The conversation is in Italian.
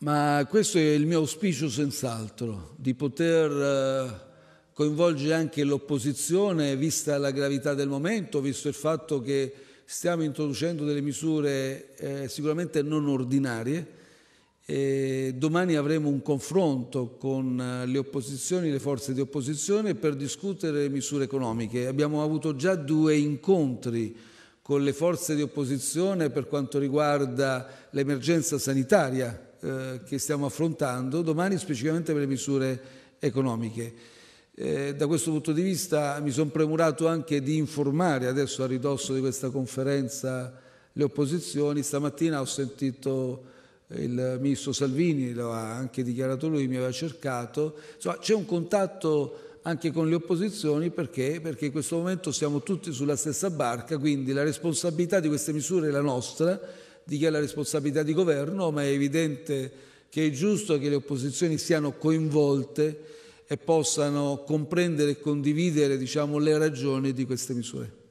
Ma questo è il mio auspicio senz'altro, di poter eh, coinvolgere anche l'opposizione, vista la gravità del momento, visto il fatto che stiamo introducendo delle misure eh, sicuramente non ordinarie. E domani avremo un confronto con eh, le opposizioni, le forze di opposizione per discutere le misure economiche. Abbiamo avuto già due incontri con le forze di opposizione per quanto riguarda l'emergenza sanitaria eh, che stiamo affrontando, domani specificamente per le misure economiche. Eh, da questo punto di vista mi sono premurato anche di informare adesso a ridosso di questa conferenza le opposizioni. Stamattina ho sentito eh, il ministro Salvini, lo ha anche dichiarato lui, mi aveva cercato. Insomma, c'è un contatto anche con le opposizioni perché? perché in questo momento siamo tutti sulla stessa barca, quindi la responsabilità di queste misure è la nostra di chi ha la responsabilità di governo, ma è evidente che è giusto che le opposizioni siano coinvolte e possano comprendere e condividere diciamo, le ragioni di queste misure.